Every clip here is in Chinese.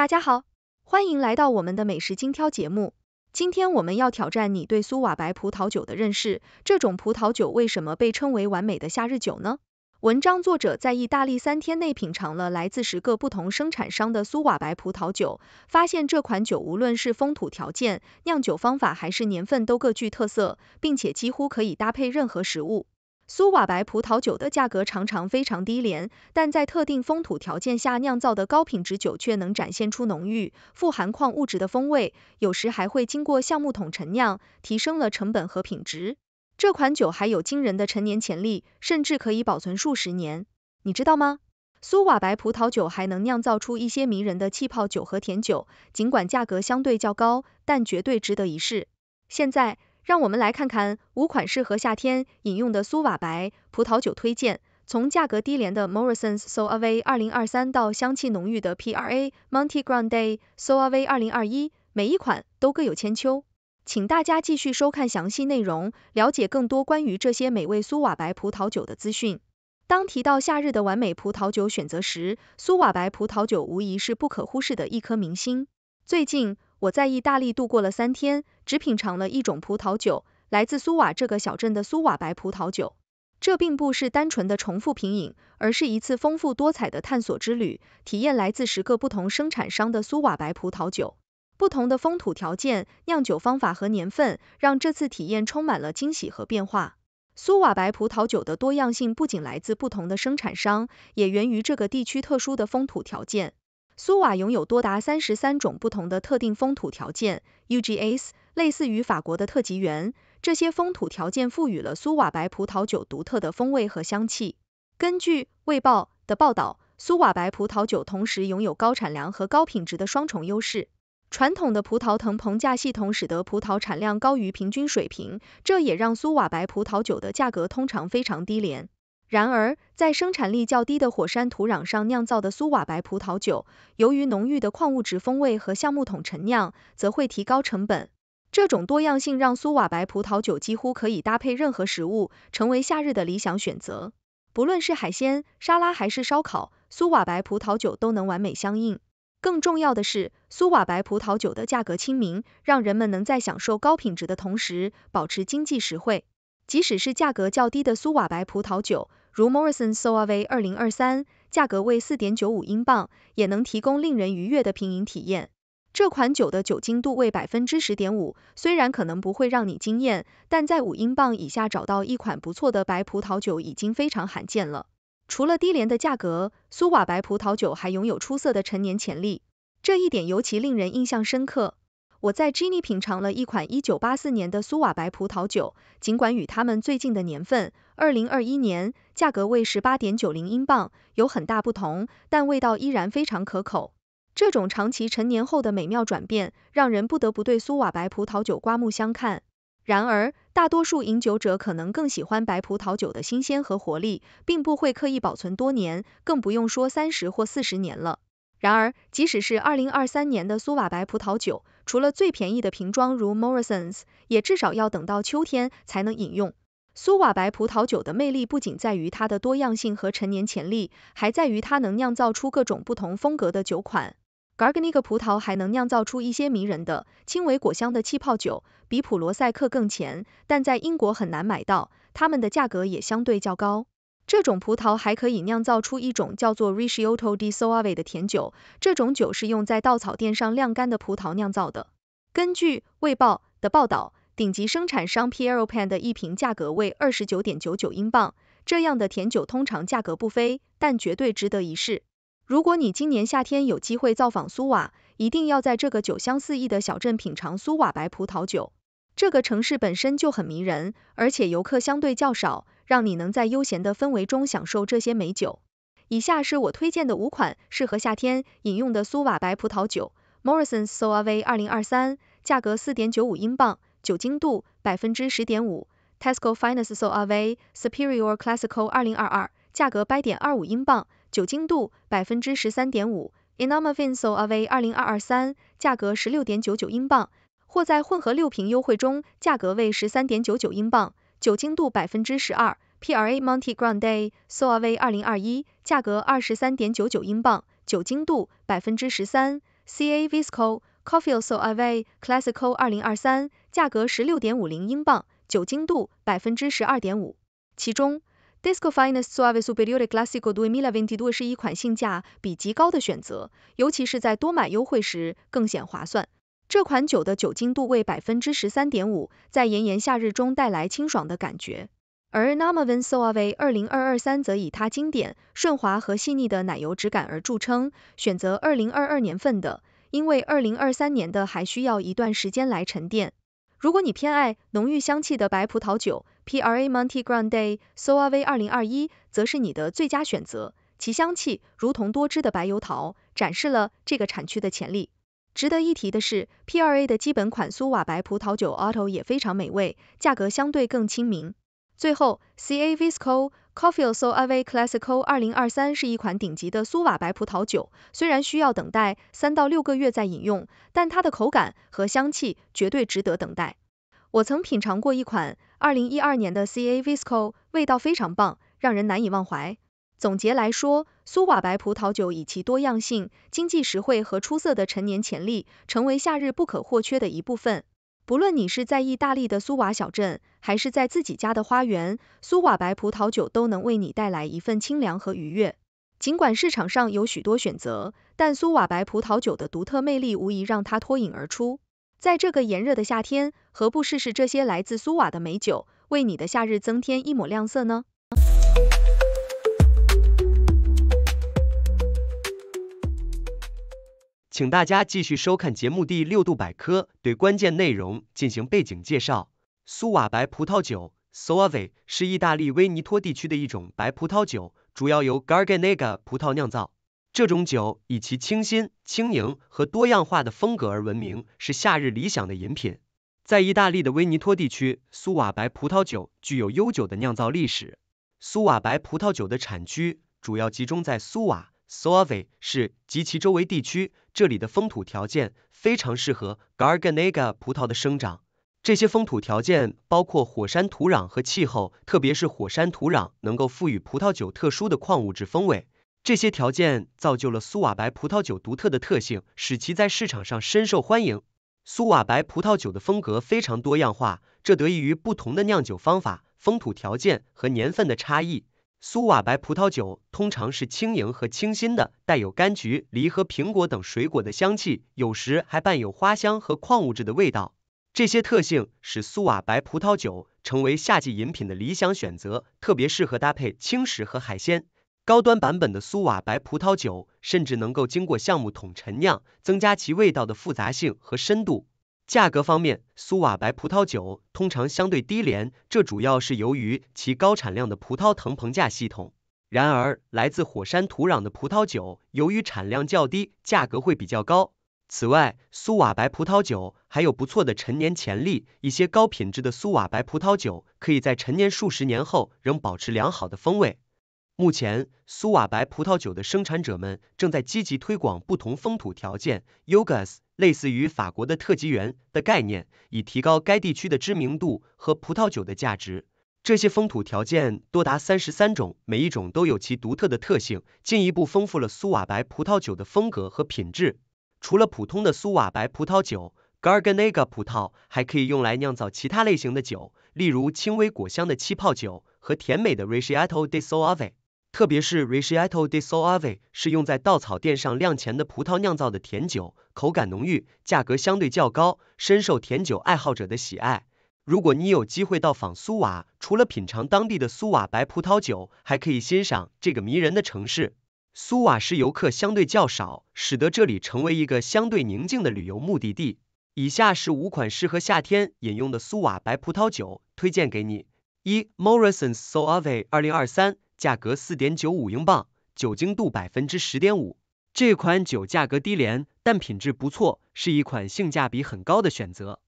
大家好，欢迎来到我们的美食精挑节目。今天我们要挑战你对苏瓦白葡萄酒的认识。这种葡萄酒为什么被称为完美的夏日酒呢？文章作者在意大利三天内品尝了来自十个不同生产商的苏瓦白葡萄酒，发现这款酒无论是风土条件、酿酒方法还是年份都各具特色，并且几乎可以搭配任何食物。苏瓦白葡萄酒的价格常常非常低廉，但在特定风土条件下酿造的高品质酒却能展现出浓郁、富含矿物质的风味。有时还会经过橡木桶陈酿，提升了成本和品质。这款酒还有惊人的陈年潜力，甚至可以保存数十年。你知道吗？苏瓦白葡萄酒还能酿造出一些迷人的气泡酒和甜酒，尽管价格相对较高，但绝对值得一试。现在。让我们来看看五款适合夏天饮用的苏瓦白葡萄酒推荐，从价格低廉的 Morrison's s o a v e 2023到香气浓郁的 PRA Montegrande s o a v e 2021，每一款都各有千秋。请大家继续收看详细内容，了解更多关于这些美味苏瓦白葡萄酒的资讯。当提到夏日的完美葡萄酒选择时，苏瓦白葡萄酒无疑是不可忽视的一颗明星。最近，我在意大利度过了三天，只品尝了一种葡萄酒，来自苏瓦这个小镇的苏瓦白葡萄酒。这并不是单纯的重复品饮，而是一次丰富多彩的探索之旅，体验来自十个不同生产商的苏瓦白葡萄酒。不同的风土条件、酿酒方法和年份，让这次体验充满了惊喜和变化。苏瓦白葡萄酒的多样性不仅来自不同的生产商，也源于这个地区特殊的风土条件。苏瓦拥有多达三十三种不同的特定风土条件，UGS 类似于法国的特级园，这些风土条件赋予了苏瓦白葡萄酒独特的风味和香气。根据《卫报》的报道，苏瓦白葡萄酒同时拥有高产量和高品质的双重优势。传统的葡萄藤棚架系统使得葡萄产量高于平均水平，这也让苏瓦白葡萄酒的价格通常非常低廉。然而，在生产力较低的火山土壤上酿造的苏瓦白葡萄酒，由于浓郁的矿物质风味和橡木桶陈酿，则会提高成本。这种多样性让苏瓦白葡萄酒几乎可以搭配任何食物，成为夏日的理想选择。不论是海鲜、沙拉还是烧烤，苏瓦白葡萄酒都能完美相应。更重要的是，苏瓦白葡萄酒的价格亲民，让人们能在享受高品质的同时保持经济实惠。即使是价格较低的苏瓦白葡萄酒，如 Morrison s o a v v 二零二三，价格为四点九五英镑，也能提供令人愉悦的品饮体验。这款酒的酒精度为百分之十点五，虽然可能不会让你惊艳，但在五英镑以下找到一款不错的白葡萄酒已经非常罕见了。除了低廉的价格，苏瓦白葡萄酒还拥有出色的陈年潜力，这一点尤其令人印象深刻。我在 Jenny 品尝了一款一九八四年的苏瓦白葡萄酒，尽管与他们最近的年份二零二一年价格为十八点九零英镑有很大不同，但味道依然非常可口。这种长期陈年后的美妙转变，让人不得不对苏瓦白葡萄酒刮目相看。然而，大多数饮酒者可能更喜欢白葡萄酒的新鲜和活力，并不会刻意保存多年，更不用说三十或四十年了。然而，即使是二零二三年的苏瓦白葡萄酒，除了最便宜的瓶装，如 Morrison's，也至少要等到秋天才能饮用。苏瓦白葡萄酒的魅力不仅在于它的多样性和陈年潜力，还在于它能酿造出各种不同风格的酒款。Garganica 葡萄还能酿造出一些迷人的、轻微果香的气泡酒，比普罗塞克更甜，但在英国很难买到，它们的价格也相对较高。这种葡萄还可以酿造出一种叫做 Risiotto di Soave 的甜酒，这种酒是用在稻草垫上晾干的葡萄酿造的。根据《卫报》的报道，顶级生产商 Piero Pan 的一瓶价格为29.99英镑。这样的甜酒通常价格不菲，但绝对值得一试。如果你今年夏天有机会造访苏瓦，一定要在这个酒香四溢的小镇品尝苏瓦白葡萄酒。这个城市本身就很迷人，而且游客相对较少。让你能在悠闲的氛围中享受这些美酒。以下是我推荐的五款适合夏天饮用的苏瓦白葡萄酒：Morrison Soave 2023，价格四点九五英镑，酒精度百分之十点五；Tesco Finest Soave Superior Classical 2022，价格八点二五英镑，酒精度百分之十三点五；Enomafin Soave 2 0 2二3价格十六点九九英镑，或在混合六瓶优惠中价格为十三点九九英镑。酒精度百分之十二，P.R.A. Monte Grande Soave 二零二一，价格二十三点九九英镑；酒精度百分之十三，C.A. Visco c o f f e e l Soave Classico 二零二三，价格十六点五零英镑；酒精度百分之十二点五。其中 d i s c o Finest Soave Superiore Classico duemila v e n t i d u 是一款性价比极高的选择，尤其是在多买优惠时更显划算。这款酒的酒精度为百分之十三点五，在炎炎夏日中带来清爽的感觉。而 n a m a v e n Sauv o 二零二二三则以它经典、顺滑和细腻的奶油质感而著称。选择二零二二年份的，因为二零二三年的还需要一段时间来沉淀。如果你偏爱浓郁香气的白葡萄酒，Pr A Montegrande s o a v e 二零二一则是你的最佳选择，其香气如同多汁的白油桃，展示了这个产区的潜力。值得一提的是，Pra 的基本款苏瓦白葡萄酒 Auto 也非常美味，价格相对更亲民。最后，Cavisco Coffeeo Soave Classico 2023是一款顶级的苏瓦白葡萄酒，虽然需要等待三到六个月再饮用，但它的口感和香气绝对值得等待。我曾品尝过一款2012年的 Cavisco，味道非常棒，让人难以忘怀。总结来说，苏瓦白葡萄酒以其多样性、经济实惠和出色的陈年潜力，成为夏日不可或缺的一部分。不论你是在意大利的苏瓦小镇，还是在自己家的花园，苏瓦白葡萄酒都能为你带来一份清凉和愉悦。尽管市场上有许多选择，但苏瓦白葡萄酒的独特魅力无疑让它脱颖而出。在这个炎热的夏天，何不试试这些来自苏瓦的美酒，为你的夏日增添一抹亮色呢？请大家继续收看节目第六度百科，对关键内容进行背景介绍。苏瓦白葡萄酒 s a v e 是意大利威尼托地区的一种白葡萄酒，主要由 Garganega 葡萄酿造。这种酒以其清新、轻盈和多样化的风格而闻名，是夏日理想的饮品。在意大利的威尼托地区，苏瓦白葡萄酒具有悠久的酿造历史。苏瓦白葡萄酒的产区主要集中在苏瓦。苏瓦 e 是及其周围地区，这里的风土条件非常适合 Garganega 葡萄的生长。这些风土条件包括火山土壤和气候，特别是火山土壤能够赋予葡萄酒特殊的矿物质风味。这些条件造就了苏瓦白葡萄酒独特的特性，使其在市场上深受欢迎。苏瓦白葡萄酒的风格非常多样化，这得益于不同的酿酒方法、风土条件和年份的差异。苏瓦白葡萄酒通常是轻盈和清新的，带有柑橘、梨和苹果等水果的香气，有时还伴有花香和矿物质的味道。这些特性使苏瓦白葡萄酒成为夏季饮品的理想选择，特别适合搭配轻食和海鲜。高端版本的苏瓦白葡萄酒甚至能够经过橡木桶陈酿，增加其味道的复杂性和深度。价格方面，苏瓦白葡萄酒通常相对低廉，这主要是由于其高产量的葡萄藤棚架系统。然而，来自火山土壤的葡萄酒由于产量较低，价格会比较高。此外，苏瓦白葡萄酒还有不错的陈年潜力，一些高品质的苏瓦白葡萄酒可以在陈年数十年后仍保持良好的风味。目前，苏瓦白葡萄酒的生产者们正在积极推广不同风土条件 y o g a s 类似于法国的特级园）的概念，以提高该地区的知名度和葡萄酒的价值。这些风土条件多达三十三种，每一种都有其独特的特性，进一步丰富了苏瓦白葡萄酒的风格和品质。除了普通的苏瓦白葡萄酒，Garganega 葡萄还可以用来酿造其他类型的酒，例如轻微果香的气泡酒和甜美的 r i s i a t o di Soave。特别是 Richetto di Soave 是用在稻草垫上晾前的葡萄酿造的甜酒，口感浓郁，价格相对较高，深受甜酒爱好者的喜爱。如果你有机会到访苏瓦，除了品尝当地的苏瓦白葡萄酒，还可以欣赏这个迷人的城市。苏瓦是游客相对较少，使得这里成为一个相对宁静的旅游目的地。以下是五款适合夏天饮用的苏瓦白葡萄酒推荐给你：一、Morrisons Soave 二零二三。价格四点九五英镑，酒精度百分之十点五。这款酒价格低廉，但品质不错，是一款性价比很高的选择。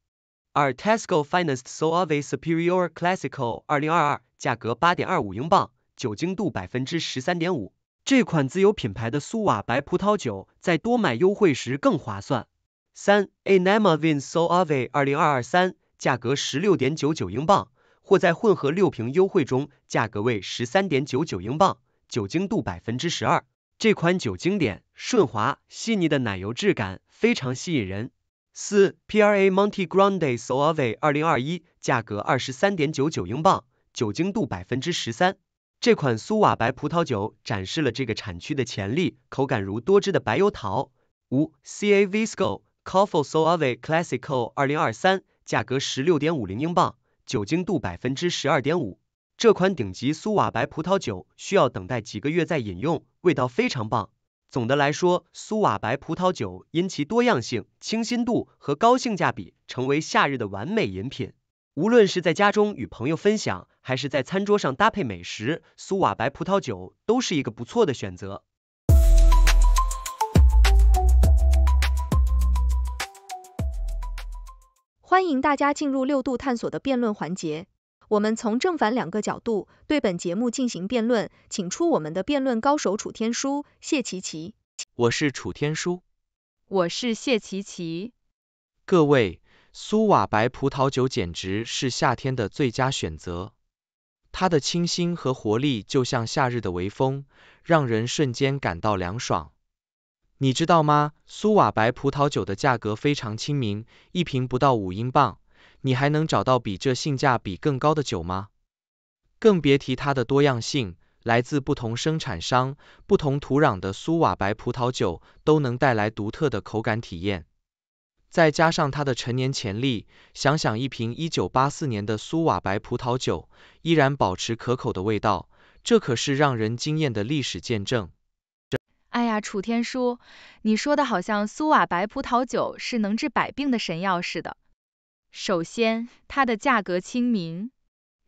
二 Tesco Finest s o a v i Superior Classicol 二零二二，价格八点二五英镑，酒精度百分之十三点五。这款自有品牌的苏瓦白葡萄酒在多买优惠时更划算。三 e n e m a Vins o a v v 二零二二三，价格十六点九九英镑。或在混合六瓶优惠中，价格为十三点九九英镑，酒精度百分之十二。这款酒精点顺滑、细腻的奶油质感非常吸引人。四 P R A Montegrande s o a v v 二零二一，价格二十三点九九英镑，酒精度百分之十三。这款苏瓦白葡萄酒展示了这个产区的潜力，口感如多汁的白油桃。五 C A Visco c o f f e s o a v v Classico 二零二三，价格十六点五零英镑。酒精度百分之十二点五，这款顶级苏瓦白葡萄酒需要等待几个月再饮用，味道非常棒。总的来说，苏瓦白葡萄酒因其多样性、清新度和高性价比，成为夏日的完美饮品。无论是在家中与朋友分享，还是在餐桌上搭配美食，苏瓦白葡萄酒都是一个不错的选择。欢迎大家进入六度探索的辩论环节，我们从正反两个角度对本节目进行辩论，请出我们的辩论高手楚天舒、谢琪琪。我是楚天舒。我是谢琪琪。各位，苏瓦白葡萄酒简直是夏天的最佳选择，它的清新和活力就像夏日的微风，让人瞬间感到凉爽。你知道吗？苏瓦白葡萄酒的价格非常亲民，一瓶不到五英镑。你还能找到比这性价比更高的酒吗？更别提它的多样性，来自不同生产商、不同土壤的苏瓦白葡萄酒都能带来独特的口感体验。再加上它的陈年潜力，想想一瓶1984年的苏瓦白葡萄酒依然保持可口的味道，这可是让人惊艳的历史见证。哎呀，楚天舒，你说的好像苏瓦白葡萄酒是能治百病的神药似的。首先，它的价格亲民。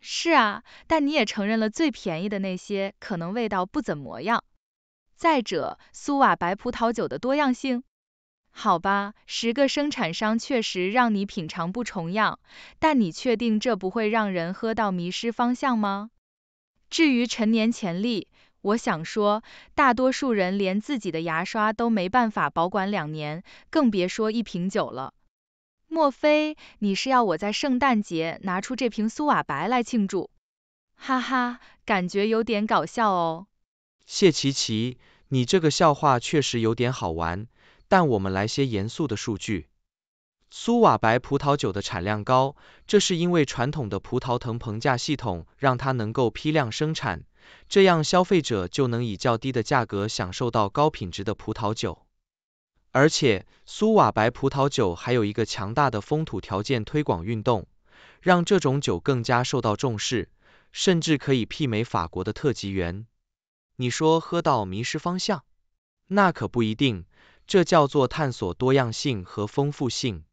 是啊，但你也承认了最便宜的那些可能味道不怎么样。再者，苏瓦白葡萄酒的多样性。好吧，十个生产商确实让你品尝不重样，但你确定这不会让人喝到迷失方向吗？至于陈年潜力。我想说，大多数人连自己的牙刷都没办法保管两年，更别说一瓶酒了。莫非你是要我在圣诞节拿出这瓶苏瓦白来庆祝？哈哈，感觉有点搞笑哦。谢奇奇，你这个笑话确实有点好玩，但我们来些严肃的数据。苏瓦白葡萄酒的产量高，这是因为传统的葡萄藤棚架系统让它能够批量生产。这样消费者就能以较低的价格享受到高品质的葡萄酒。而且，苏瓦白葡萄酒还有一个强大的风土条件推广运动，让这种酒更加受到重视，甚至可以媲美法国的特级园。你说喝到迷失方向？那可不一定，这叫做探索多样性和丰富性。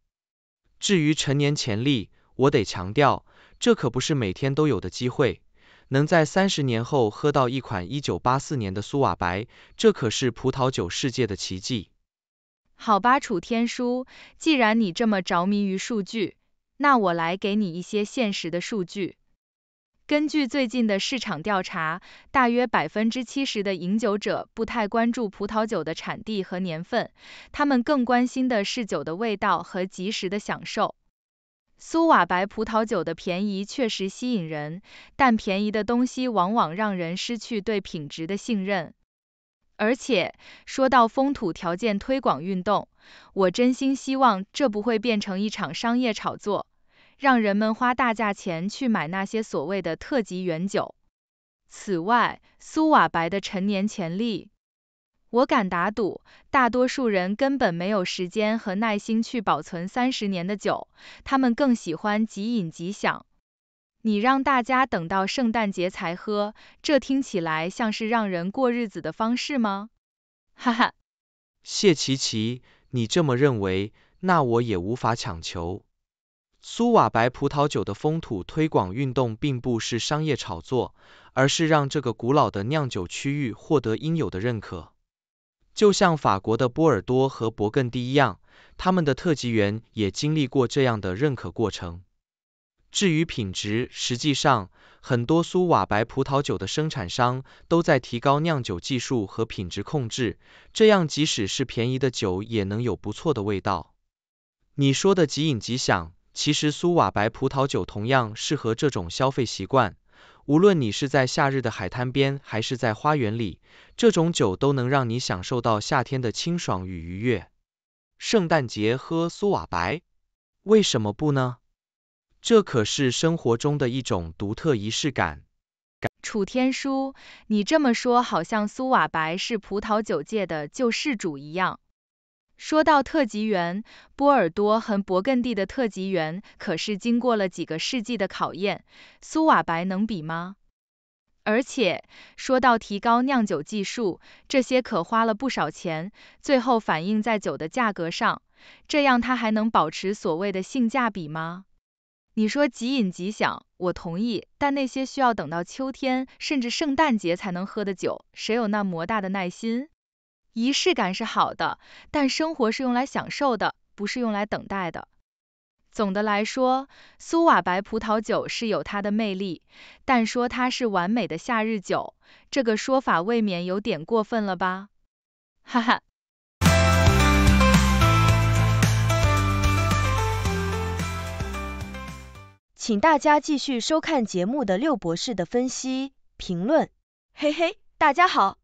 至于陈年潜力，我得强调，这可不是每天都有的机会。能在三十年后喝到一款一九八四年的苏瓦白，这可是葡萄酒世界的奇迹。好吧，楚天舒，既然你这么着迷于数据，那我来给你一些现实的数据。根据最近的市场调查，大约百分之七十的饮酒者不太关注葡萄酒的产地和年份，他们更关心的是酒的味道和及时的享受。苏瓦白葡萄酒的便宜确实吸引人，但便宜的东西往往让人失去对品质的信任。而且，说到风土条件推广运动，我真心希望这不会变成一场商业炒作，让人们花大价钱去买那些所谓的特级原酒。此外，苏瓦白的陈年潜力。我敢打赌，大多数人根本没有时间和耐心去保存三十年的酒，他们更喜欢即饮即享。你让大家等到圣诞节才喝，这听起来像是让人过日子的方式吗？哈哈。谢奇奇，你这么认为，那我也无法强求。苏瓦白葡萄酒的风土推广运动并不是商业炒作，而是让这个古老的酿酒区域获得应有的认可。就像法国的波尔多和勃艮第一样，他们的特级园也经历过这样的认可过程。至于品质，实际上很多苏瓦白葡萄酒的生产商都在提高酿酒技术和品质控制，这样即使是便宜的酒也能有不错的味道。你说的即饮即享，其实苏瓦白葡萄酒同样适合这种消费习惯。无论你是在夏日的海滩边，还是在花园里，这种酒都能让你享受到夏天的清爽与愉悦。圣诞节喝苏瓦白，为什么不呢？这可是生活中的一种独特仪式感。楚天舒，你这么说，好像苏瓦白是葡萄酒界的救世主一样。说到特级园，波尔多和勃艮第的特级园可是经过了几个世纪的考验，苏瓦白能比吗？而且说到提高酿酒技术，这些可花了不少钱，最后反映在酒的价格上，这样它还能保持所谓的性价比吗？你说即饮即享，我同意，但那些需要等到秋天甚至圣诞节才能喝的酒，谁有那么大的耐心？仪式感是好的，但生活是用来享受的，不是用来等待的。总的来说，苏瓦白葡萄酒是有它的魅力，但说它是完美的夏日酒，这个说法未免有点过分了吧？哈哈。请大家继续收看节目的六博士的分析评论。嘿嘿，大家好。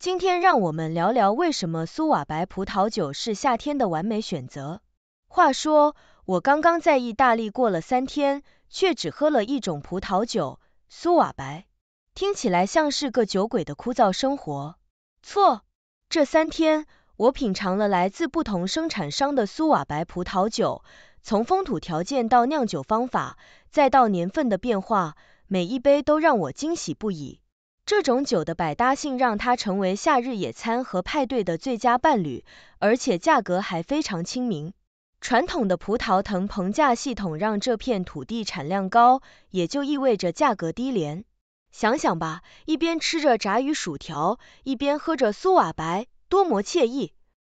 今天让我们聊聊为什么苏瓦白葡萄酒是夏天的完美选择。话说，我刚刚在意大利过了三天，却只喝了一种葡萄酒——苏瓦白。听起来像是个酒鬼的枯燥生活。错，这三天我品尝了来自不同生产商的苏瓦白葡萄酒，从风土条件到酿酒方法，再到年份的变化，每一杯都让我惊喜不已。这种酒的百搭性让它成为夏日野餐和派对的最佳伴侣，而且价格还非常亲民。传统的葡萄藤棚架系统让这片土地产量高，也就意味着价格低廉。想想吧，一边吃着炸鱼薯条，一边喝着苏瓦白，多么惬意！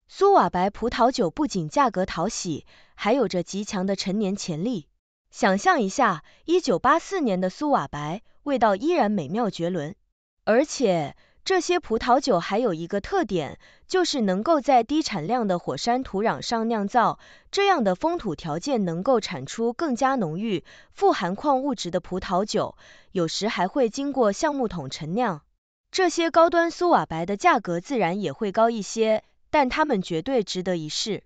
苏瓦白葡萄酒不仅价格讨喜，还有着极强的陈年潜力。想象一下，1984年的苏瓦白，味道依然美妙绝伦。而且这些葡萄酒还有一个特点，就是能够在低产量的火山土壤上酿造，这样的风土条件能够产出更加浓郁、富含矿物质的葡萄酒，有时还会经过橡木桶陈酿。这些高端苏瓦白的价格自然也会高一些，但它们绝对值得一试。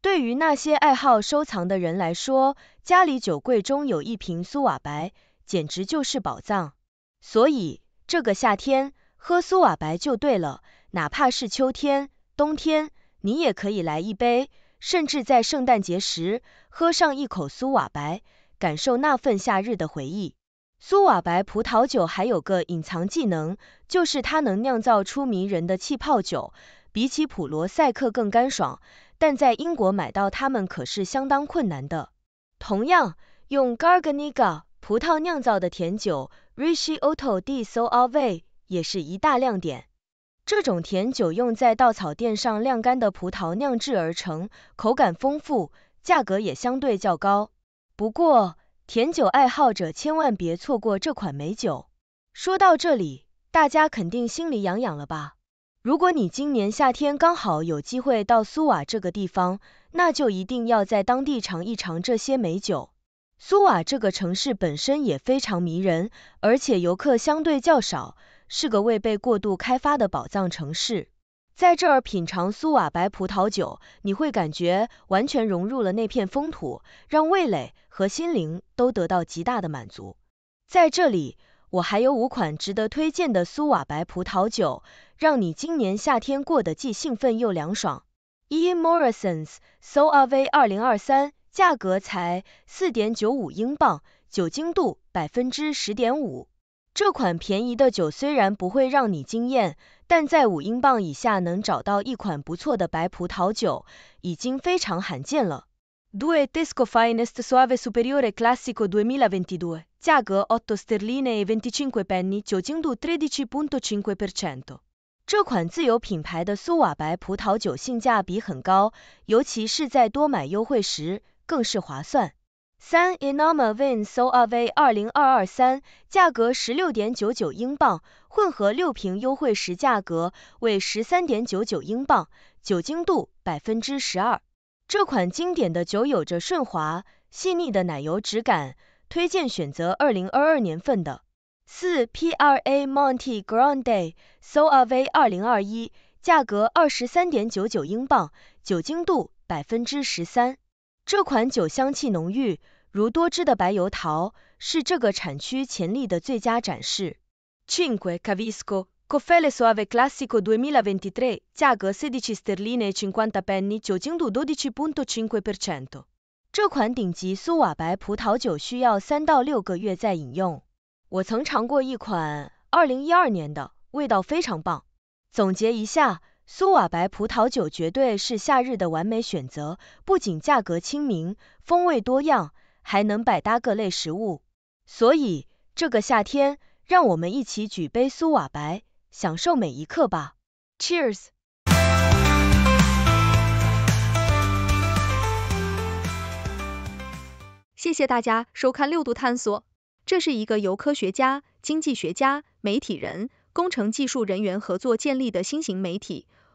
对于那些爱好收藏的人来说，家里酒柜中有一瓶苏瓦白，简直就是宝藏。所以，这个夏天喝苏瓦白就对了，哪怕是秋天、冬天，你也可以来一杯，甚至在圣诞节时喝上一口苏瓦白，感受那份夏日的回忆。苏瓦白葡萄酒还有个隐藏技能，就是它能酿造出迷人的气泡酒，比起普罗塞克更干爽，但在英国买到它们可是相当困难的。同样，用 g a r g a n i g a 葡萄酿造的甜酒。Rishi Oto di Soave 也是一大亮点，这种甜酒用在稻草垫上晾干的葡萄酿制而成，口感丰富，价格也相对较高。不过，甜酒爱好者千万别错过这款美酒。说到这里，大家肯定心里痒痒了吧？如果你今年夏天刚好有机会到苏瓦这个地方，那就一定要在当地尝一尝这些美酒。苏瓦这个城市本身也非常迷人，而且游客相对较少，是个未被过度开发的宝藏城市。在这儿品尝苏瓦白葡萄酒，你会感觉完全融入了那片风土，让味蕾和心灵都得到极大的满足。在这里，我还有五款值得推荐的苏瓦白葡萄酒，让你今年夏天过得既兴奋又凉爽。Ian Morrison's s a v 2023价格才四点九五英镑，酒精度百分之十点五。这款便宜的酒虽然不会让你惊艳，但在五英镑以下能找到一款不错的白葡萄酒，已经非常罕见了。d u e Disco Finest Suave Superiore Classico 2022, otto sterline e n n t i c 25 penny, 酒精度 t r d i c'è i un tinto c q u e p 13.5%. 这款自有品牌的苏瓦白葡萄酒性价比很高，尤其是在多买优惠时。更是划算。三 Enoma Vine So Av 2022三，价格十六点九九英镑，混合六瓶优惠时价格为十三点九九英镑，酒精度百分之十二。这款经典的酒有着顺滑、细腻的奶油质感，推荐选择二零二二年份的。四 P R A Montegrande So Av 2021，价格二十三点九九英镑，酒精度百分之十三。这款酒香气浓郁，如多汁的白油桃，是这个产区潜力的最佳展示。Cinque Cavisco Cofele s u a v e Classico 2023，价格 n 6 a 镑 e n n 分，酒精度 percento。这款顶级苏瓦白葡萄酒需要3到6个月再饮用。我曾尝过一款2012年的，味道非常棒。总结一下。苏瓦白葡萄酒绝对是夏日的完美选择，不仅价格亲民，风味多样，还能百搭各类食物。所以，这个夏天让我们一起举杯苏瓦白，享受每一刻吧！Cheers！谢谢大家收看六度探索，这是一个由科学家、经济学家、媒体人、工程技术人员合作建立的新型媒体。